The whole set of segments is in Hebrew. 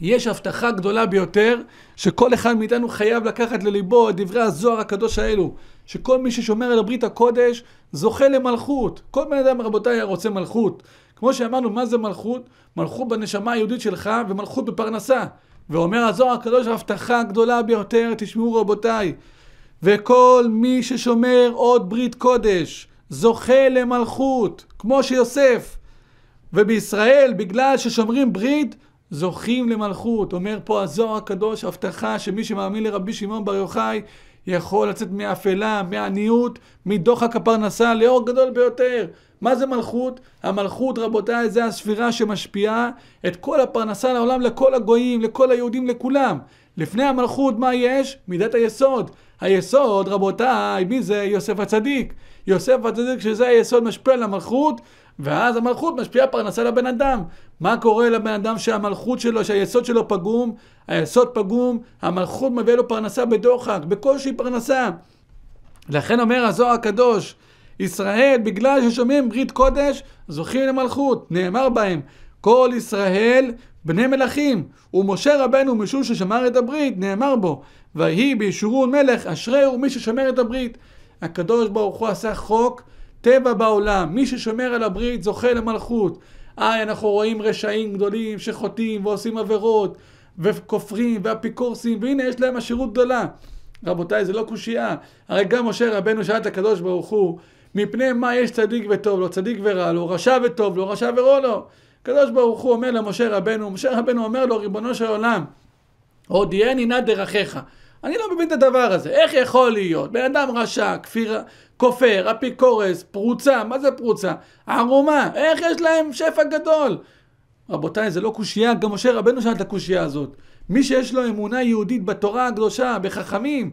יש הבטחה גדולה ביותר שכל אחד מאיתנו חייב לקחת לליבו את דברי הזוהר הקדוש האלו. שכל מי ששומר על ברית הקודש זוכה למלכות. כל בן אדם, רבותיי, רוצה מלכות. כמו שאמרנו, מה זה מלכות? מלכות בנשמה היהודית שלך ומלכות בפרנסה. ואומר הזוהר הקדוש, ההבטחה הגדולה ביותר, תשמעו רבותיי. וכל מי ששומר עוד ברית קודש זוכה למלכות, כמו שיוסף. ובישראל, בגלל ששומרים ברית, זוכים למלכות. אומר פה הזוהר הקדוש, הבטחה שמי שמאמין לרבי שמעון בר יוחאי יכול לצאת מאפלה, מעניות, מדוחק הפרנסה לאור גדול ביותר. מה זה מלכות? המלכות, רבותיי, זה הספירה שמשפיעה את כל הפרנסה לעולם, לכל הגויים, לכל היהודים, לכולם. לפני המלכות מה יש? מידת היסוד. היסוד, רבותיי, מי זה? יוסף הצדיק. יוסף הצדיק, שזה היסוד, משפיע על המלכות, ואז המלכות משפיעה פרנסה לבן אדם. מה קורה לבן אדם שהמלכות שלו, שהיסוד שלו פגום? היסוד פגום, המלכות מביאה לו פרנסה בדוחק, בקושי פרנסה. לכן אומר הזוהר הקדוש, ישראל, בגלל ששומעים ברית קודש, זוכים למלכות. נאמר בהם, כל ישראל בני מלכים, ומשה רבנו משום ששמר את הברית, נאמר בו, ויהי בישורון מלך, אשרי הוא מי ששמר את הברית. הקדוש ברוך הוא עשה חוק טבע בעולם, מי ששומר על הברית זוכה למלכות. איי, אנחנו רואים רשעים גדולים שחוטאים ועושים עבירות, וכופרים, ואפיקורסים, והנה יש להם עשירות גדולה. רבותיי, זה לא קושייה. הרי גם משה רבנו שאל את הקדוש ברוך הוא, מפני מה יש צדיק וטוב לו, צדיק ורע לו, רשע וטוב לו, רשע ורע לו. הקדוש ברוך הוא אומר למשה רבנו, משה רבנו אומר לו, ריבונו של עולם, הודיעני נא דרכיך. אני לא מבין את הדבר הזה. איך יכול להיות? בן אדם רשע, כפיר, כופר, אפיקורס, פרוצה, מה זה פרוצה? ערומה, איך יש להם שפע גדול? רבותיי, זה לא קושייה, גם משה רבנו שאל את הקושייה הזאת. מי שיש לו אמונה יהודית בתורה הקדושה, בחכמים,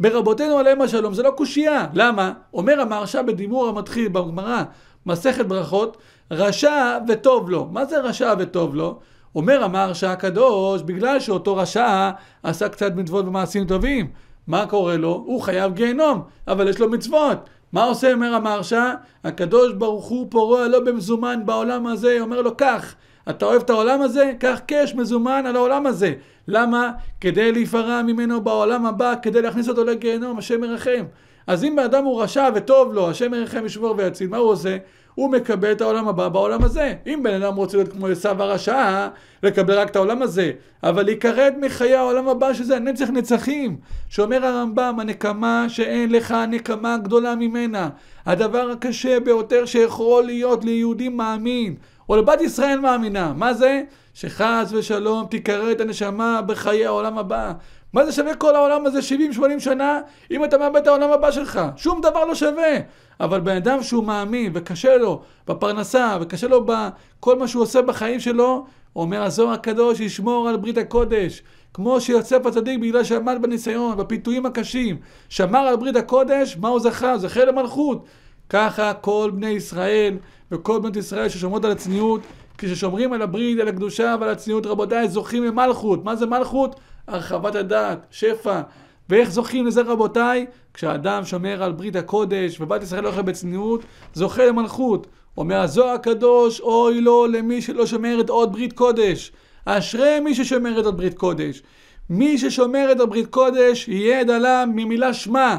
ברבותינו עליהם השלום, זה לא קושייה. למה? אומר המהרש"א בדימור המתחיל בגמרא, מסכת ברכות, רשע וטוב לו. מה זה רשע וטוב לו? אומר המהרש"א הקדוש, בגלל שאותו רשע עשה קצת מצוות ומעשים טובים. מה קורה לו? הוא חייב גיהנום, אבל יש לו מצוות. מה עושה אומר המהרש"א? הקדוש ברוך הוא פורע לא במזומן בעולם הזה, אומר לו כך, אתה אוהב את העולם הזה? קח קש מזומן על העולם הזה. למה? כדי להיפרע ממנו בעולם הבא, כדי להכניס אותו לגיהנום, השם ירחם. אז אם האדם הוא רשע וטוב לו, השם ירחם ישבור ויציל, מה הוא עושה? הוא מקבל את העולם הבא בעולם הזה. אם בן אדם רוצה להיות כמו עשו הרשע, לקבל רק את העולם הזה. אבל להיכרד מחיי העולם הבא, שזה הנצח נצחים. שאומר הרמב"ם, הנקמה שאין לך הנקמה הגדולה ממנה. הדבר הקשה ביותר שיכול להיות ליהודי מאמין, או לבת ישראל מאמינה. מה זה? שחס ושלום תיקרא את הנשמה בחיי העולם הבא. מה זה שווה כל העולם הזה 70-80 שנה אם אתה מאבד את העולם הבא שלך? שום דבר לא שווה. אבל בן אדם שהוא מאמין וקשה לו בפרנסה וקשה לו בכל מה שהוא עושה בחיים שלו, אומר הזוהר הקדוש ישמור על ברית הקודש. כמו שיוסף הצדיק בגלל שעמד בניסיון, בפיתויים הקשים, שמר על ברית הקודש, מה הוא זכה? זכה למלכות. ככה כל בני ישראל וכל בנות ישראל ששומעות על הצניעות כששומרים על הברית, על הקדושה ועל הצניעות, רבותיי, זוכים למלכות. מה זה מלכות? הרחבת הדעת, שפע. ואיך זוכים לזה, רבותיי? כשאדם שומר על ברית הקודש, ובת ישראל הולכת בצניעות, זוכה למלכות. אומר הזוהר הקדוש, אוי לו לא, למי שלא שומר את עוד ברית קודש. אשרי מי ששומר את עוד ברית קודש. מי ששומרת עוד ברית קודש, יהיה דלה ממילה שמע.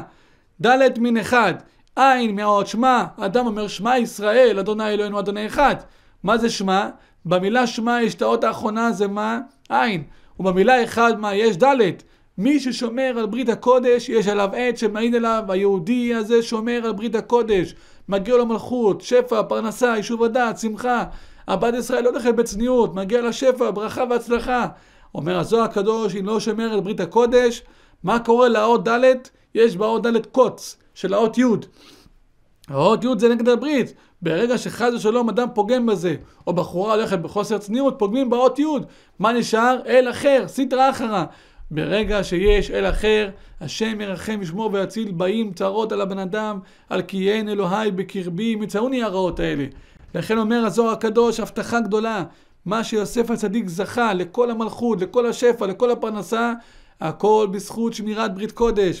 דלת מן אחד. עין מהאות שמע. אדם אומר שמע ישראל, אדוני אלוהינו אדוני אחד. מה זה שמע? במילה שמע יש את האות האחרונה זה מה? עין. ובמילה אחד מה יש דלת. מי ששומר על ברית הקודש, יש עליו עט שמעיד עליו, היהודי הזה שומר על ברית הקודש. מגיע לו מלכות, שפע, פרנסה, יישוב הדת, שמחה. הבת ישראל לא הולכת בצניעות, מגיע לה שפע, ברכה והצלחה. אומר הזוהר הקדוש, אם לא שומר על ברית הקודש, מה קורה לאות ד'? יש באות ד' קוץ של האות י'. האות י' זה נגד הברית. ברגע שחס ושלום אדם פוגם בזה, או בחורה הולכת בחוסר צניעות, פוגמים באות י'. מה נשאר? אל אחר, סטרא אחרא. ברגע שיש אל אחר, השם ירחם, ישמור ויציל, באים צרות על הבן אדם, על כי אין אלוהי בקרבי, מצאוני הרעות האלה. לכן אומר הזוהר הקדוש, הבטחה גדולה, מה שיוסף הצדיק זכה לכל המלכות, לכל השפע, לכל הפרנסה, הכל בזכות שמירת ברית קודש.